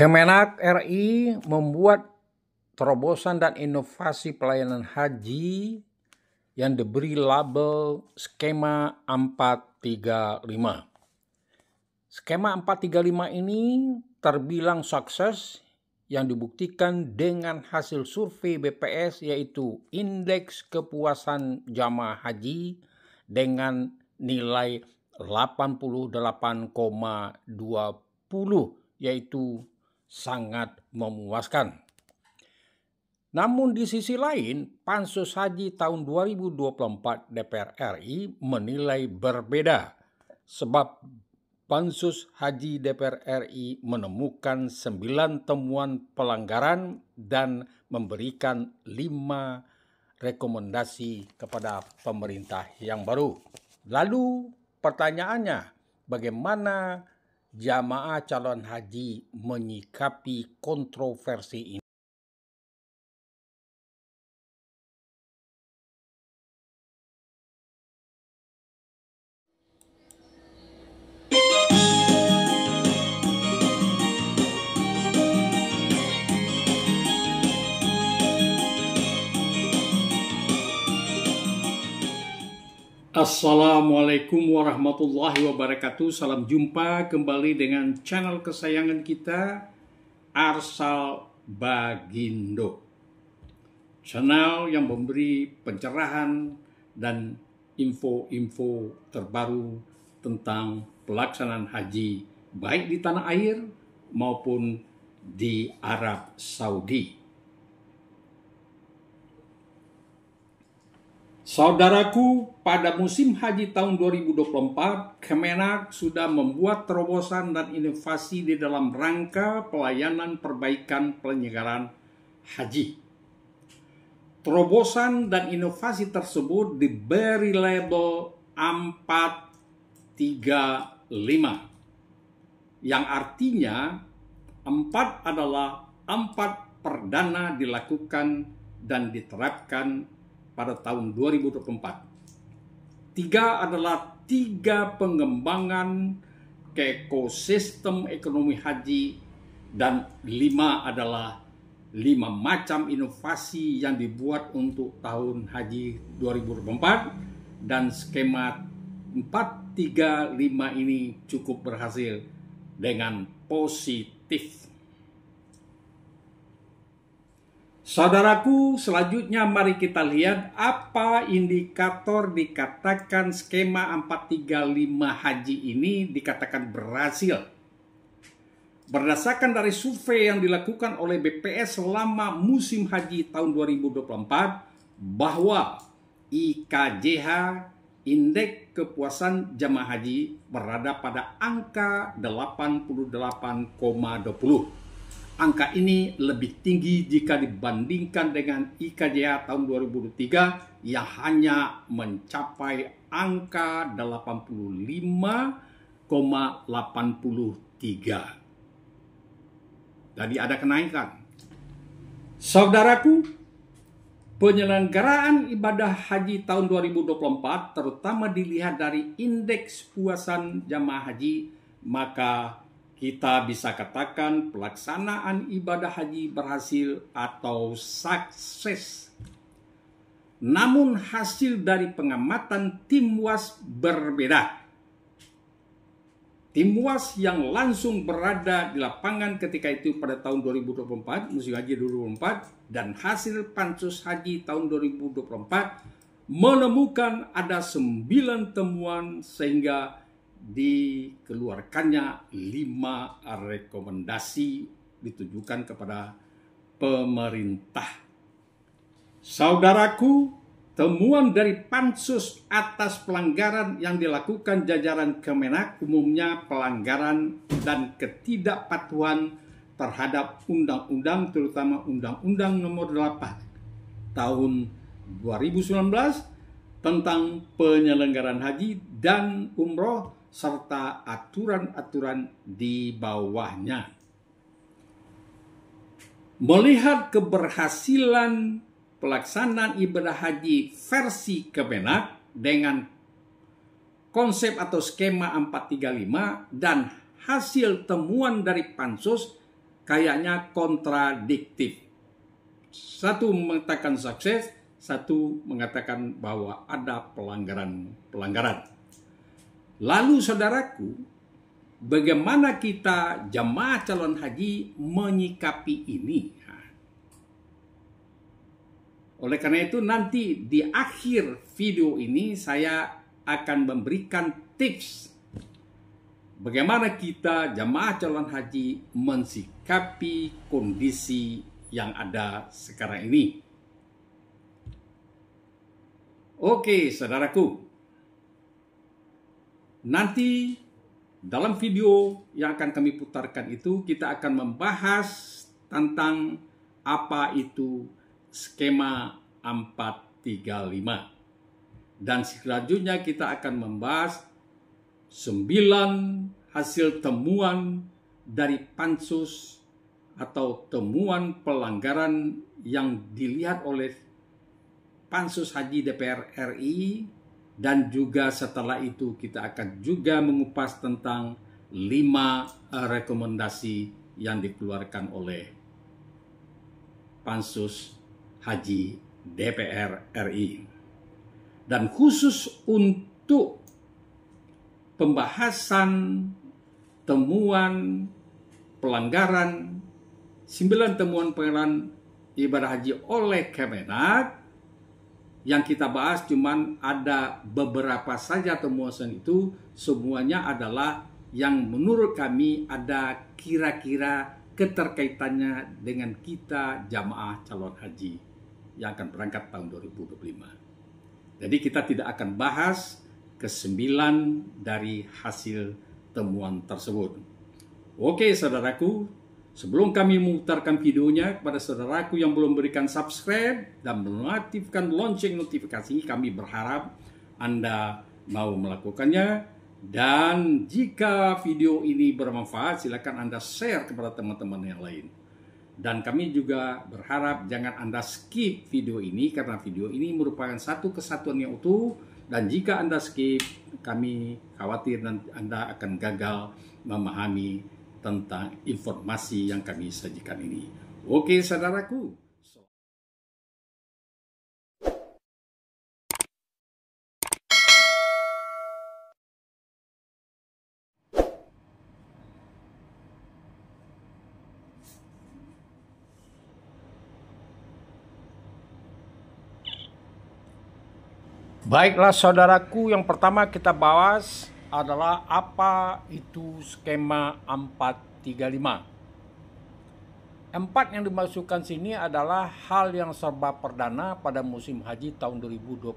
Kemenak RI membuat terobosan dan inovasi pelayanan haji yang diberi label skema 435. Skema 435 ini terbilang sukses yang dibuktikan dengan hasil survei BPS yaitu indeks kepuasan jamaah haji dengan nilai 88,20 yaitu sangat memuaskan. Namun di sisi lain, Pansus Haji tahun 2024 DPR RI menilai berbeda sebab Pansus Haji DPR RI menemukan sembilan temuan pelanggaran dan memberikan lima rekomendasi kepada pemerintah yang baru. Lalu pertanyaannya, bagaimana jamaah calon haji menyikapi kontroversi ini. Assalamualaikum warahmatullahi wabarakatuh. Salam jumpa kembali dengan channel kesayangan kita Arsal Bagindo. Channel yang memberi pencerahan dan info-info terbaru tentang pelaksanaan haji baik di tanah air maupun di Arab Saudi. Saudaraku, pada musim haji tahun 2024, Kemenak sudah membuat terobosan dan inovasi di dalam rangka pelayanan perbaikan penyelenggaraan haji. Terobosan dan inovasi tersebut diberi label 435, yang artinya 4 adalah 4 perdana dilakukan dan diterapkan pada tahun 2024. Tiga adalah tiga pengembangan ekosistem ekonomi haji dan lima adalah lima macam inovasi yang dibuat untuk tahun haji 2024 dan skema 435 ini cukup berhasil dengan positif Saudaraku, selanjutnya mari kita lihat apa indikator dikatakan skema 435 haji ini dikatakan berhasil. Berdasarkan dari survei yang dilakukan oleh BPS selama musim haji tahun 2024 bahwa IKJH indeks kepuasan jamaah haji berada pada angka 88,20 Angka ini lebih tinggi jika dibandingkan dengan IKJA tahun 2023 yang hanya mencapai angka 85,83. Jadi ada kenaikan. Saudaraku, penyelenggaraan ibadah haji tahun 2024 terutama dilihat dari indeks puasan jamaah haji maka kita bisa katakan pelaksanaan ibadah haji berhasil atau sukses. Namun hasil dari pengamatan tim WAS berbeda. Tim WAS yang langsung berada di lapangan ketika itu pada tahun 2024, musim haji 2024, dan hasil pansus haji tahun 2024 menemukan ada sembilan temuan sehingga dikeluarkannya lima rekomendasi ditujukan kepada pemerintah. Saudaraku, temuan dari pansus atas pelanggaran yang dilakukan jajaran Kemenak umumnya pelanggaran dan ketidakpatuhan terhadap undang-undang terutama undang-undang nomor 8 tahun 2019 tentang penyelenggaraan haji dan umroh serta aturan-aturan di bawahnya. Melihat keberhasilan pelaksanaan ibadah haji versi Kemenak dengan konsep atau skema 435 dan hasil temuan dari pansus kayaknya kontradiktif. Satu mengatakan sukses, satu mengatakan bahwa ada pelanggaran-pelanggaran. Lalu saudaraku, bagaimana kita jamaah calon haji menyikapi ini? Oleh karena itu nanti di akhir video ini saya akan memberikan tips bagaimana kita jamaah calon haji mensikapi kondisi yang ada sekarang ini. Oke, saudaraku. Nanti dalam video yang akan kami putarkan itu kita akan membahas tentang apa itu skema 435. Dan selanjutnya kita akan membahas 9 hasil temuan dari pansus atau temuan pelanggaran yang dilihat oleh Pansus Haji DPR RI dan juga setelah itu kita akan juga mengupas tentang lima eh, rekomendasi yang dikeluarkan oleh Pansus Haji DPR RI. Dan khusus untuk pembahasan temuan pelanggaran sembilan temuan pelanggaran ibadah haji oleh Kemenak yang kita bahas cuman ada beberapa saja temuan itu semuanya adalah yang menurut kami ada kira-kira keterkaitannya dengan kita jamaah calon haji yang akan berangkat tahun 2025. Jadi kita tidak akan bahas kesembilan dari hasil temuan tersebut. Oke saudaraku, Sebelum kami memutarkan videonya kepada saudaraku yang belum berikan subscribe dan mengaktifkan lonceng notifikasi, kami berharap Anda mau melakukannya. Dan jika video ini bermanfaat, silakan Anda share kepada teman-teman yang lain. Dan kami juga berharap jangan Anda skip video ini karena video ini merupakan satu kesatuan yang utuh dan jika Anda skip, kami khawatir Anda akan gagal memahami tentang informasi yang kami sajikan ini. Oke, saudaraku. Baiklah saudaraku, yang pertama kita bahas adalah apa itu skema 435. Empat yang dimasukkan sini adalah hal yang serba perdana pada musim haji tahun 2024.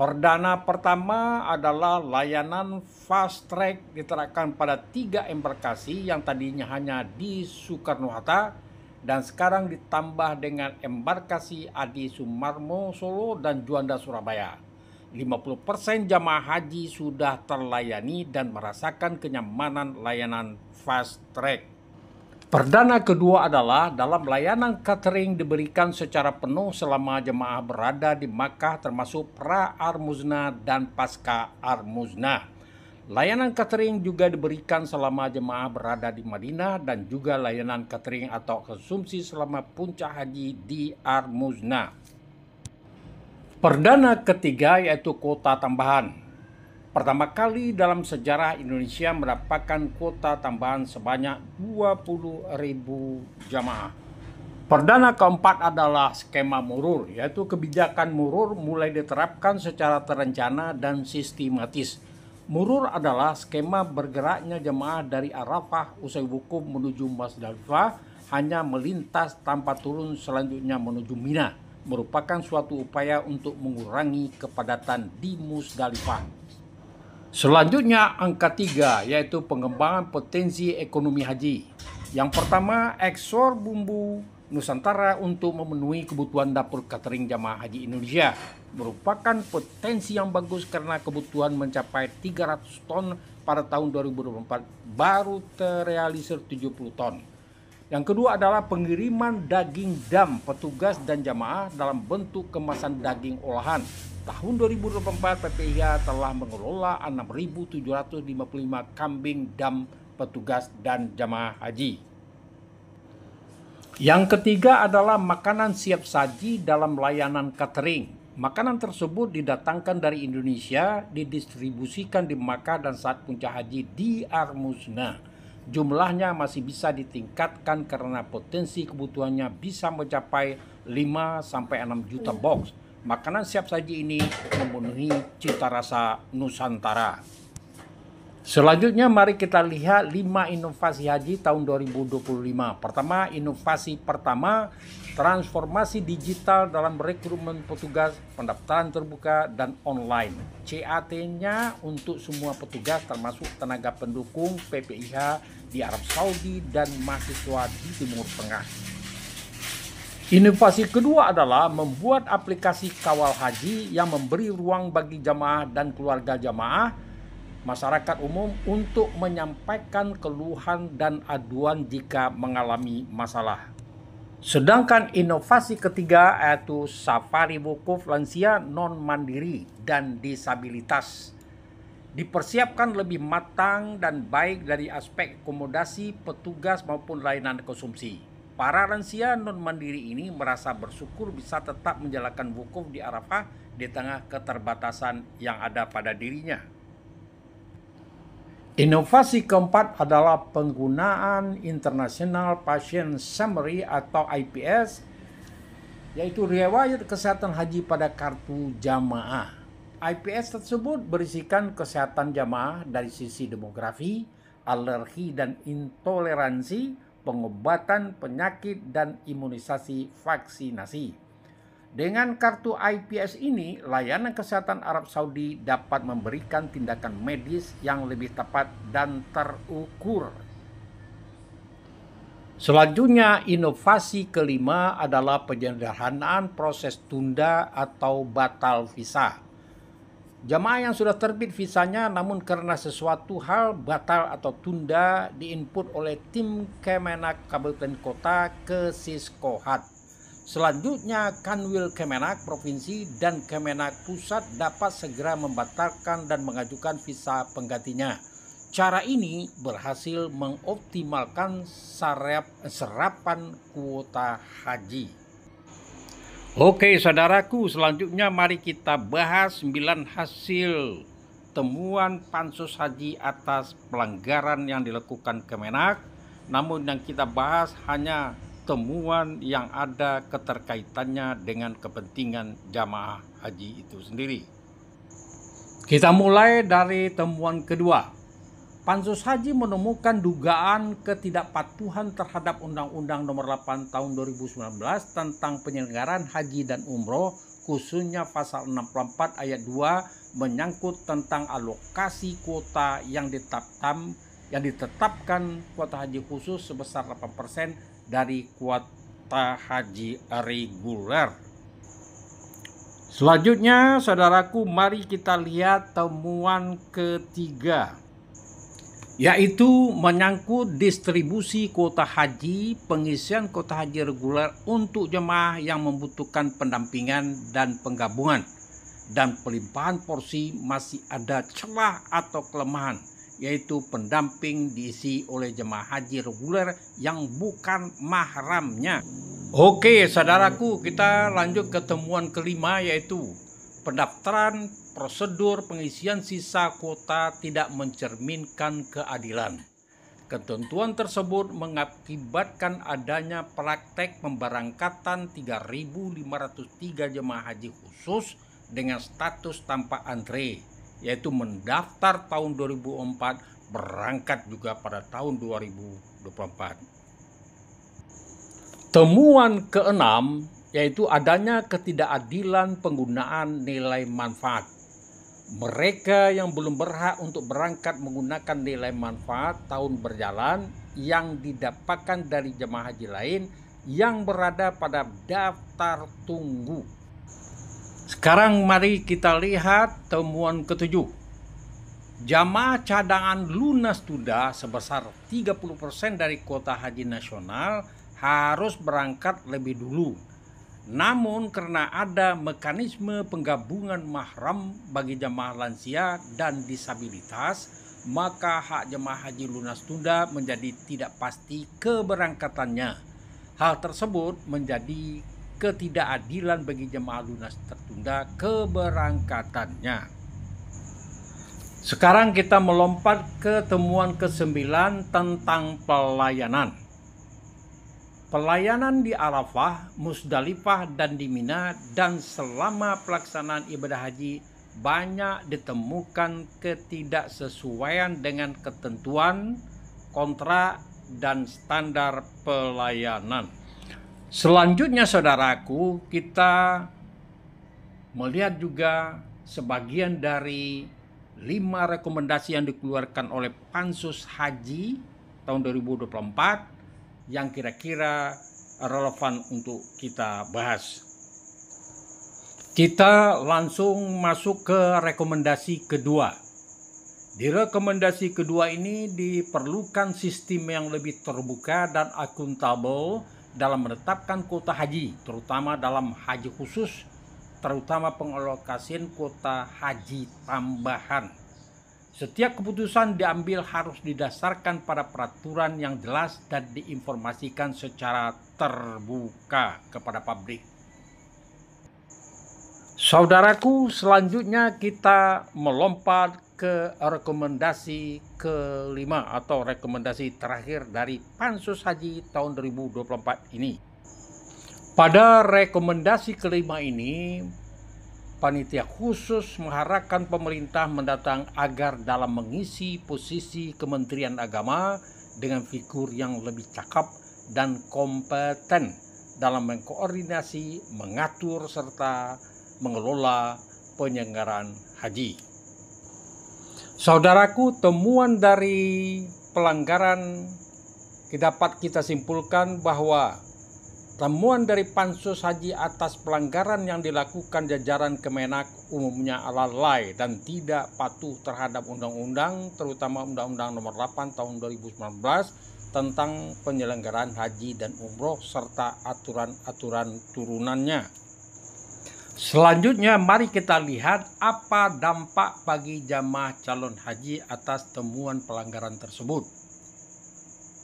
Perdana pertama adalah layanan fast track diterapkan pada tiga embarkasi yang tadinya hanya di Soekarno-Hatta dan sekarang ditambah dengan embarkasi Adi Sumarmo Solo dan Juanda Surabaya. 50% jamaah haji sudah terlayani dan merasakan kenyamanan layanan fast track. Perdana kedua adalah dalam layanan catering diberikan secara penuh selama jemaah berada di Makkah termasuk pra-armuzna dan pasca-armuzna. Layanan catering juga diberikan selama jemaah berada di Madinah dan juga layanan catering atau konsumsi selama puncak haji di Armuzna. Perdana ketiga yaitu kuota tambahan. Pertama kali dalam sejarah Indonesia mendapatkan kuota tambahan sebanyak ribu jamaah. Perdana keempat adalah skema murur, yaitu kebijakan murur mulai diterapkan secara terencana dan sistematis. Murur adalah skema bergeraknya jemaah dari Arafah usai wukuf menuju Musdalifah hanya melintas tanpa turun selanjutnya menuju Mina merupakan suatu upaya untuk mengurangi kepadatan di Musdalifah. Selanjutnya angka tiga yaitu pengembangan potensi ekonomi haji. Yang pertama, ekspor bumbu Nusantara untuk memenuhi kebutuhan dapur catering jamaah haji Indonesia merupakan potensi yang bagus karena kebutuhan mencapai 300 ton pada tahun 2024 baru terrealisir 70 ton. Yang kedua adalah pengiriman daging dam petugas dan jamaah dalam bentuk kemasan daging olahan. Tahun 2024 PPIH telah mengelola 6.755 kambing dam petugas dan jamaah haji. Yang ketiga adalah makanan siap saji dalam layanan catering. Makanan tersebut didatangkan dari Indonesia, didistribusikan di Makkah dan saat puncak haji di Armusna jumlahnya masih bisa ditingkatkan karena potensi kebutuhannya bisa mencapai 5 sampai 6 juta iya. box. Makanan siap saji ini memenuhi cita rasa Nusantara. Selanjutnya mari kita lihat 5 inovasi haji tahun 2025. Pertama, inovasi pertama transformasi digital dalam rekrutmen petugas pendaftaran terbuka dan online. CAT-nya untuk semua petugas termasuk tenaga pendukung PPIH di Arab Saudi dan mahasiswa di Timur Tengah. Inovasi kedua adalah membuat aplikasi kawal haji yang memberi ruang bagi jamaah dan keluarga jamaah masyarakat umum untuk menyampaikan keluhan dan aduan jika mengalami masalah. Sedangkan inovasi ketiga yaitu safari wukuf lansia non mandiri dan disabilitas dipersiapkan lebih matang dan baik dari aspek akomodasi, petugas maupun layanan konsumsi. Para lansia non mandiri ini merasa bersyukur bisa tetap menjalankan wukuf di Arafah di tengah keterbatasan yang ada pada dirinya. Inovasi keempat adalah penggunaan International Patient Summary atau IPS, yaitu riwayat kesehatan haji pada kartu jamaah. IPS tersebut berisikan kesehatan jamaah dari sisi demografi, alergi dan intoleransi, pengobatan penyakit, dan imunisasi vaksinasi. Dengan kartu IPS ini, layanan kesehatan Arab Saudi dapat memberikan tindakan medis yang lebih tepat dan terukur. Selanjutnya, inovasi kelima adalah penyederhanaan proses tunda atau batal visa. Jamaah yang sudah terbit visanya namun karena sesuatu hal batal atau tunda diinput oleh tim Kemenak Kabupaten Kota ke Siskohat Selanjutnya, Kanwil Kemenak Provinsi dan Kemenak Pusat dapat segera membatalkan dan mengajukan visa penggantinya. Cara ini berhasil mengoptimalkan sarap, serapan kuota haji. Oke saudaraku, selanjutnya mari kita bahas 9 hasil temuan pansus haji atas pelanggaran yang dilakukan Kemenak. Namun yang kita bahas hanya temuan yang ada keterkaitannya dengan kepentingan jamaah haji itu sendiri. Kita mulai dari temuan kedua. Pansus Haji menemukan dugaan ketidakpatuhan terhadap Undang-Undang Nomor 8 Tahun 2019 tentang penyelenggaraan haji dan umroh khususnya pasal 64 ayat 2 menyangkut tentang alokasi kuota yang ditetapkan yang ditetapkan kuota haji khusus sebesar 8% dari kuota haji reguler. Selanjutnya, saudaraku, mari kita lihat temuan ketiga, yaitu menyangkut distribusi kuota haji, pengisian kuota haji reguler untuk jemaah yang membutuhkan pendampingan dan penggabungan, dan pelimpahan porsi masih ada celah atau kelemahan yaitu pendamping diisi oleh jemaah haji reguler yang bukan mahramnya. Oke, saudaraku, kita lanjut ke temuan kelima yaitu pendaftaran prosedur pengisian sisa kuota tidak mencerminkan keadilan. Ketentuan tersebut mengakibatkan adanya praktek pemberangkatan 3.503 jemaah haji khusus dengan status tanpa antre yaitu mendaftar tahun 2004 berangkat juga pada tahun 2024. Temuan keenam yaitu adanya ketidakadilan penggunaan nilai manfaat. Mereka yang belum berhak untuk berangkat menggunakan nilai manfaat tahun berjalan yang didapatkan dari jemaah haji lain yang berada pada daftar tunggu sekarang mari kita lihat temuan ketujuh. Jamaah cadangan lunas tunda sebesar 30% dari kuota haji nasional harus berangkat lebih dulu. Namun karena ada mekanisme penggabungan mahram bagi jamaah lansia dan disabilitas, maka hak jemaah haji lunas tunda menjadi tidak pasti keberangkatannya. Hal tersebut menjadi ketidakadilan bagi jemaah lunas tertunda keberangkatannya. Sekarang kita melompat ke temuan ke-9 tentang pelayanan. Pelayanan di Arafah, Musdalifah, dan di Mina dan selama pelaksanaan ibadah haji banyak ditemukan ketidaksesuaian dengan ketentuan, kontrak, dan standar pelayanan. Selanjutnya saudaraku, kita melihat juga sebagian dari lima rekomendasi yang dikeluarkan oleh Pansus Haji tahun 2024 yang kira-kira relevan untuk kita bahas. Kita langsung masuk ke rekomendasi kedua. Di rekomendasi kedua ini diperlukan sistem yang lebih terbuka dan akuntabel dalam menetapkan kuota haji, terutama dalam haji khusus, terutama pengalokasian kuota haji tambahan. Setiap keputusan diambil harus didasarkan pada peraturan yang jelas dan diinformasikan secara terbuka kepada publik. Saudaraku, selanjutnya kita melompat ke rekomendasi kelima atau rekomendasi terakhir dari Pansus Haji tahun 2024 ini. Pada rekomendasi kelima ini, panitia khusus mengharapkan pemerintah mendatang agar dalam mengisi posisi Kementerian Agama dengan figur yang lebih cakap dan kompeten dalam mengkoordinasi, mengatur, serta mengelola penyelenggaraan haji. Saudaraku, temuan dari pelanggaran dapat kita simpulkan bahwa temuan dari pansus haji atas pelanggaran yang dilakukan jajaran Kemenak umumnya lalai dan tidak patuh terhadap undang-undang terutama undang-undang nomor 8 tahun 2019 tentang penyelenggaraan haji dan umroh serta aturan-aturan turunannya. Selanjutnya mari kita lihat apa dampak bagi jamaah calon haji atas temuan pelanggaran tersebut.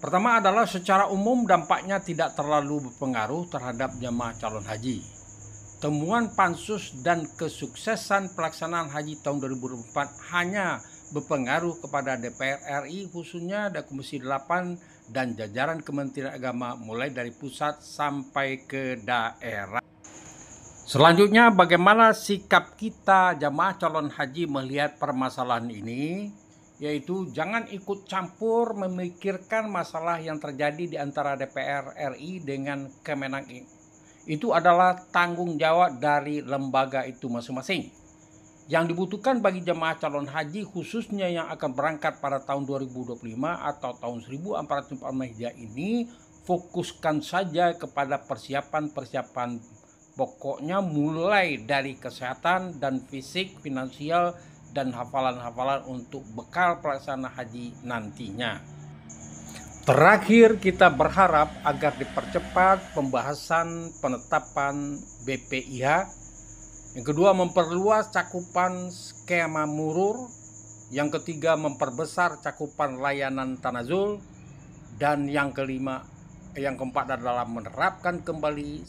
Pertama adalah secara umum dampaknya tidak terlalu berpengaruh terhadap jamaah calon haji. Temuan pansus dan kesuksesan pelaksanaan haji tahun 2004 hanya berpengaruh kepada DPR RI khususnya dan Komisi 8 dan jajaran Kementerian Agama mulai dari pusat sampai ke daerah. Selanjutnya bagaimana sikap kita jamaah calon haji melihat permasalahan ini yaitu jangan ikut campur memikirkan masalah yang terjadi di antara DPR RI dengan ini. itu adalah tanggung jawab dari lembaga itu masing-masing. Yang dibutuhkan bagi jemaah calon haji khususnya yang akan berangkat pada tahun 2025 atau tahun 1440 Hijriah ini fokuskan saja kepada persiapan-persiapan Pokoknya mulai dari kesehatan dan fisik, finansial, dan hafalan-hafalan untuk bekal pelaksana haji nantinya. Terakhir, kita berharap agar dipercepat pembahasan penetapan BPIH. Yang kedua, memperluas cakupan skema murur. Yang ketiga, memperbesar cakupan layanan tanazul. Dan yang kelima, yang keempat adalah menerapkan kembali